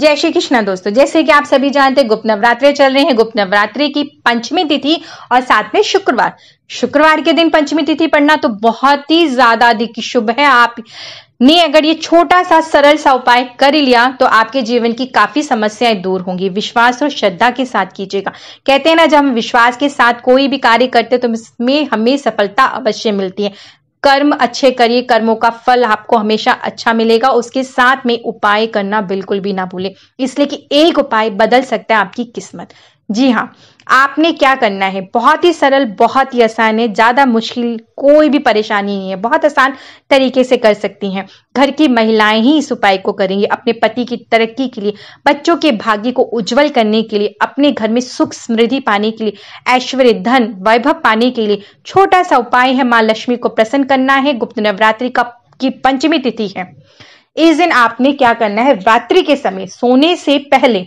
जय श्री कृष्ण दोस्तों जैसे कि आप सभी जानते हैं गुप्त नवरात्रे चल रहे हैं गुप्त नवरात्रि की पंचमी तिथि और साथ में शुक्रवार शुक्रवार के दिन पंचमी तिथि पढ़ना तो बहुत ही ज्यादा अधिक शुभ है आप ने अगर ये छोटा सा सरल सा उपाय कर लिया तो आपके जीवन की काफी समस्याएं दूर होंगी विश्वास और श्रद्धा के साथ कीजिएगा कहते हैं ना जब हम विश्वास के साथ कोई भी कार्य करते तो इसमें हमें सफलता अवश्य मिलती है कर्म अच्छे करिए कर्मों का फल आपको हमेशा अच्छा मिलेगा उसके साथ में उपाय करना बिल्कुल भी ना भूले इसलिए कि एक उपाय बदल सकता है आपकी किस्मत जी हाँ आपने क्या करना है बहुत ही सरल बहुत ही आसान है ज़्यादा मुश्किल कोई भी परेशानी नहीं है बहुत आसान तरीके से कर सकती हैं घर की महिलाएं ही इस उपाय को करेंगी अपने पति की तरक्की के लिए बच्चों के भाग्य को उज्जवल करने के लिए अपने घर में सुख समृद्धि पाने के लिए ऐश्वर्य धन वैभव पाने के लिए छोटा सा उपाय है माँ लक्ष्मी को प्रसन्न करना है गुप्त नवरात्रि का की पंचमी तिथि है इस दिन आपने क्या करना है रात्रि के समय सोने से पहले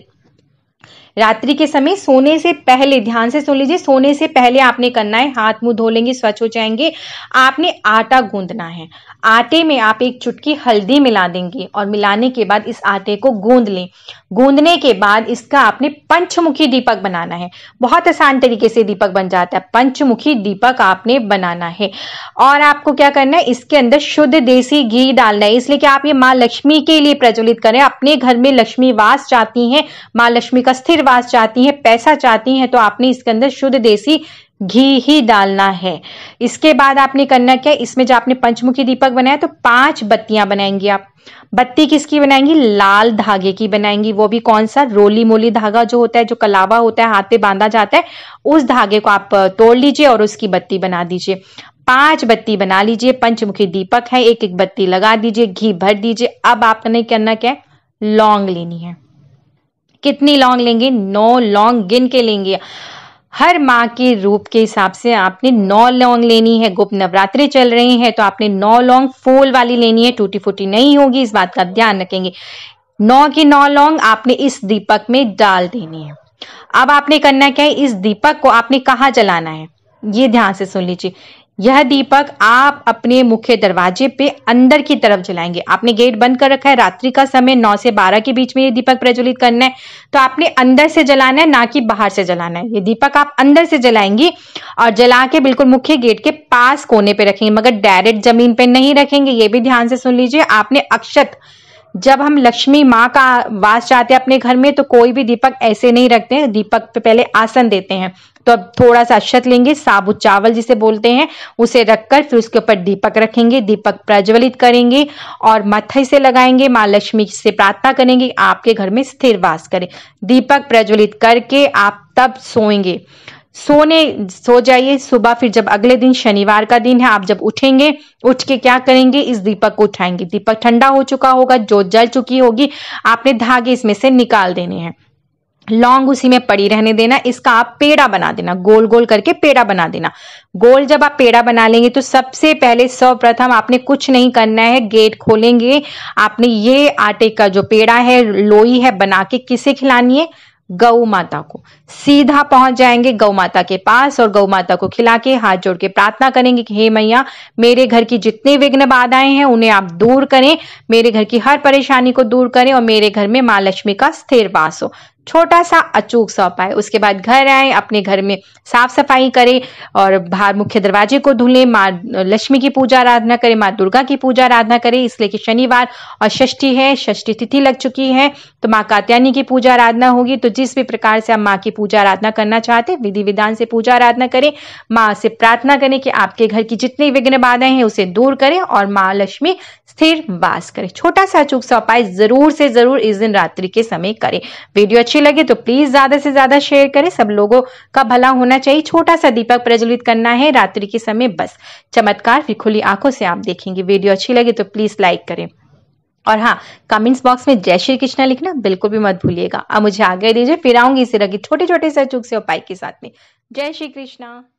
रात्रि के समय सोने से पहले ध्यान से सुन लीजिए सोने से पहले आपने करना है हाथ मुंह धो लेंगे स्वच्छ हो जाएंगे आपने आटा गूंदना है आटे में आप एक चुटकी हल्दी मिला देंगे और मिलाने के बाद इस आटे को गूंद लें गूंदने के बाद इसका आपने पंचमुखी दीपक बनाना है बहुत आसान तरीके से दीपक बन जाता है पंचमुखी दीपक आपने बनाना है और आपको क्या करना है इसके अंदर शुद्ध देसी घी डालना है इसलिए कि आप ये माँ लक्ष्मी के लिए प्रज्वलित करें अपने घर में लक्ष्मी वास चाहती है माँ लक्ष्मी का स्थिर धोखेबाज चाहती हैं पैसा चाहती हैं तो आपने इसके अंदर शुद्ध देसी घी ही डालना है इसके बाद आपने करना क्या है इसमें जो आपने पंचमुखी दीपक बनाया तो पांच बत्तियां बनाएंगी आप बत्ती किसकी बनाएंगी लाल धागे की बनाएंगी वो भी कौन सा रोली मोली धागा जो होता है जो कलावा होता है हाथ पे बांधा जाता है उस धागे को आप तोड़ लीजिए और उसकी बत्ती बना दीजिए पांच बत्ती बना लीजिए पंचमुखी दीपक है एक एक बत्ती लगा दीजिए घी भर दीजिए अब आपने करना क्या है लौंग लेनी है कितनी लॉन्ग लेंगे नौ लॉन्ग गिन के लेंगे हर माँ के रूप के हिसाब से आपने नौ लौंग लेनी है गुप्त नवरात्रि चल रहे हैं तो आपने नौ लौंग फोल वाली लेनी है टूटी फूटी नहीं होगी इस बात का ध्यान रखेंगे नौ की नौ लौंग आपने इस दीपक में डाल देनी है अब आपने करना क्या है इस दीपक को आपने कहा जलाना है ये ध्यान से सुन लीजिए यह दीपक आप अपने मुख्य दरवाजे पे अंदर की तरफ जलाएंगे आपने गेट बंद कर रखा है रात्रि का समय 9 से 12 के बीच में ये दीपक प्रज्वलित करना है तो आपने अंदर से जलाना है ना कि बाहर से जलाना है ये दीपक आप अंदर से जलाएंगी और जला के बिल्कुल मुख्य गेट के पास कोने पे रखेंगे मगर डायरेक्ट जमीन पे नहीं रखेंगे ये भी ध्यान से सुन लीजिए आपने अक्षत जब हम लक्ष्मी माँ का वास चाहते हैं अपने घर में तो कोई भी दीपक ऐसे नहीं रखते हैं दीपक पे पहले आसन देते हैं तो अब थोड़ा सा अक्षत लेंगे साबुत चावल जिसे बोलते हैं उसे रखकर फिर उसके ऊपर दीपक रखेंगे दीपक प्रज्वलित करेंगे और मथे से लगाएंगे माँ लक्ष्मी से प्रार्थना करेंगे आपके घर में स्थिर वास करें दीपक प्रज्वलित करके आप तब सोएंगे सोने सो जाइए सुबह फिर जब अगले दिन शनिवार का दिन है आप जब उठेंगे उठ के क्या करेंगे इस दीपक को उठाएंगे दीपक ठंडा हो चुका होगा जो जल चुकी होगी आपने धागे इसमें से निकाल देने हैं लॉन्ग उसी में पड़ी रहने देना इसका आप पेड़ा बना देना गोल गोल करके पेड़ा बना देना गोल जब आप पेड़ा बना लेंगे तो सबसे पहले सर्वप्रथम आपने कुछ नहीं करना है गेट खोलेंगे आपने ये आटे का जो पेड़ा है लोई है बना के किसे खिलानी है गौ माता को सीधा पहुंच जाएंगे गौ माता के पास और गौ माता को खिला के हाथ जोड़ के प्रार्थना करेंगे कि हे मैया मेरे घर की जितने विघ्न बाधाएं हैं उन्हें आप दूर करें मेरे घर की हर परेशानी को दूर करें और मेरे घर में माँ लक्ष्मी का स्थिर वास हो छोटा सा अचूक सौ उपाय उसके बाद घर आए अपने घर में साफ सफाई करें और बाहर मुख्य दरवाजे को धुलें माँ लक्ष्मी की पूजा आराधना करें माँ दुर्गा की पूजा आराधना करें इसलिए कि शनिवार और षष्ठी है षष्ठी तिथि लग चुकी है तो माँ कात्यानी की पूजा आराधना होगी तो जिस भी प्रकार से आप माँ की पूजा आराधना करना चाहते विधि विधान से पूजा आराधना करें माँ से प्रार्थना करें कि आपके घर की जितनी विघ्न बाधाएं हैं उसे दूर करें और माँ लक्ष्मी स्थिर वास करें छोटा सा अचूक सौ उपाय जरूर से जरूर इस दिन रात्रि के समय करें वीडियो अच्छी अच्छी लगे तो प्लीज ज्यादा से ज्यादा शेयर करें सब लोगों का भला होना चाहिए छोटा सा दीपक प्रज्वलित करना है रात्रि के समय बस चमत्कार फिर खुली आंखों से आप देखेंगे वीडियो अच्छी लगे तो प्लीज लाइक करें और हाँ कमेंट्स बॉक्स में जय श्री कृष्णा लिखना बिल्कुल भी मत भूलिएगा अब मुझे आगे दीजिए फिर आऊंगी इसी रखी छोटे छोटे से से उपाय के साथ में जय श्री कृष्णा